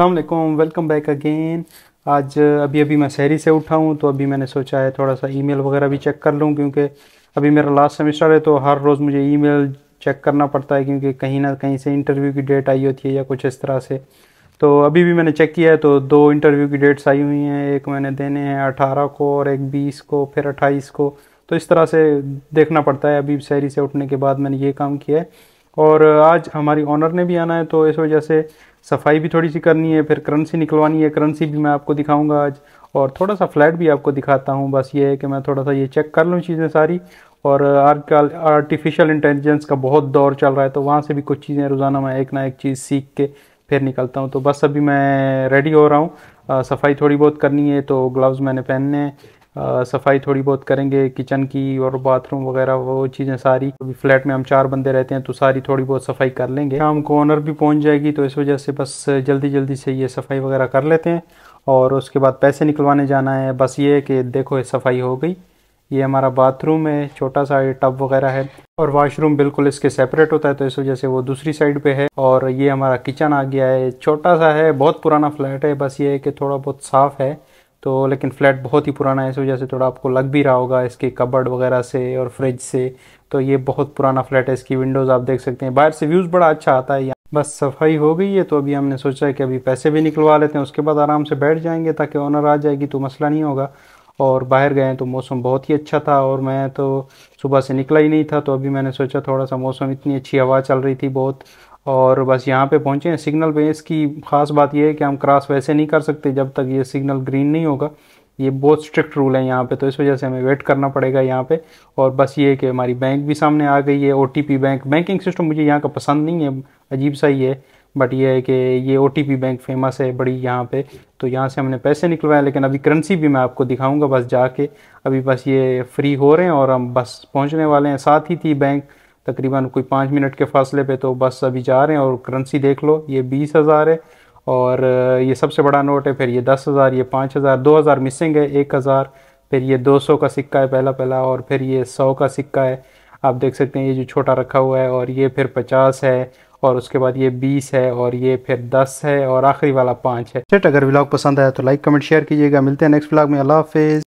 अल्लाम welcome back again आज अभी अभी मैं शहरी से उठा हूँ तो अभी मैंने सोचा है थोड़ा सा ईमेल वगैरह भी चेक कर लूँ क्योंकि अभी मेरा लास्ट सेमेस्टर है तो हर रोज़ मुझे ईमेल चेक करना पड़ता है क्योंकि कहीं ना कहीं से इंटरव्यू की डेट आई होती है या कुछ इस तरह से तो अभी भी मैंने चेक किया है तो दो इंटरव्यू की डेट्स आई हुई हैं एक मैंने देने हैं अठारह को और एक बीस को फिर अट्ठाईस को तो इस तरह से देखना पड़ता है अभी शहरी से उठने के बाद मैंने ये काम किया है और आज हमारी ऑनर ने भी आना है तो इस वजह से सफाई भी थोड़ी सी करनी है फिर करेंसी निकलवानी है करेंसी भी मैं आपको दिखाऊंगा आज और थोड़ा सा फ्लैट भी आपको दिखाता हूँ बस ये है कि मैं थोड़ा सा ये चेक कर लूँ चीज़ें सारी और आजकल आर्टिफिशियल इंटेलिजेंस का बहुत दौर चल रहा है तो वहाँ से भी कुछ चीज़ें रोज़ाना मैं एक ना एक चीज़ सीख के फिर निकलता हूँ तो बस अभी मैं रेडी हो रहा हूँ सफाई थोड़ी बहुत करनी है तो ग्लव्स मैंने पहनने हैं सफाई थोड़ी बहुत करेंगे किचन की और बाथरूम वगैरह वो चीज़ें सारी अभी फ्लैट में हम चार बंदे रहते हैं तो सारी थोड़ी बहुत सफाई कर लेंगे शाम को ऑनर भी पहुंच जाएगी तो इस वजह से बस जल्दी जल्दी से ये सफाई वगैरह कर लेते हैं और उसके बाद पैसे निकलवाने जाना है बस ये है कि देखो ये सफाई हो गई ये हमारा बाथरूम है छोटा सा टब वगैरह है और वाशरूम बिल्कुल इसके सेपरेट होता है तो इस वजह से वो दूसरी साइड पे है और ये हमारा किचन आ गया है छोटा सा है बहुत पुराना फ्लैट है बस ये है कि थोड़ा बहुत साफ़ है तो लेकिन फ्लैट बहुत ही पुराना है इस वजह से थोड़ा आपको लग भी रहा होगा इसके कबर्ड वगैरह से और फ्रिज से तो ये बहुत पुराना फ्लैट है इसकी विंडोज़ आप देख सकते हैं बाहर से व्यूज़ बड़ा अच्छा आता है यहाँ बस सफाई हो गई है तो अभी हमने सोचा है कि अभी पैसे भी निकलवा लेते हैं उसके बाद आराम से बैठ जाएंगे ताकि ऑनर आ जाएगी तो मसला नहीं होगा और बाहर गए तो मौसम बहुत ही अच्छा था और मैं तो सुबह से निकला ही नहीं था तो अभी मैंने सोचा थोड़ा सा मौसम इतनी अच्छी हवा चल रही थी बहुत और बस यहाँ पे पहुँचे हैं सिग्नल पे इसकी ख़ास बात यह है कि हम क्रॉस वैसे नहीं कर सकते जब तक ये सिग्नल ग्रीन नहीं होगा ये बहुत स्ट्रिक्ट रूल है यहाँ पे तो इस वजह से हमें वेट करना पड़ेगा यहाँ पे और बस ये कि हमारी बैंक भी सामने आ गई है ओ बैंक बैंकिंग सिस्टम मुझे यहाँ का पसंद नहीं है अजीब सा ही है बट ये है कि ये ओ बैंक फेमस है बड़ी यहाँ पे तो यहाँ से हमने पैसे निकलवाए लेकिन अभी करेंसी भी मैं आपको दिखाऊंगा बस जाके अभी बस ये फ्री हो रहे हैं और हम बस पहुँचने वाले हैं साथ ही थी बैंक तकरीबन कोई पाँच मिनट के फासले पे तो बस अभी जा रहे हैं और करेंसी देख लो ये बीस हज़ार है और ये सबसे बड़ा नोट है फिर ये दस हज़ार ये पाँच हज़ार दो हज़ार मिसिंग है एक हज़ार फिर ये दो सौ का सिक्का है पहला पहला और फिर ये सौ का सिक्का है आप देख सकते हैं ये जो छोटा रखा हुआ है और ये फिर पचास है और उसके बाद ये बीस है और ये फिर दस है और आखिरी वाला पाँच है सेट अगर ब्लॉग पसंद आया तो लाइक कमेंट शेयर कीजिएगा मिलते हैं नेक्स्ट ब्लॉग में अल्लाह हाफिज़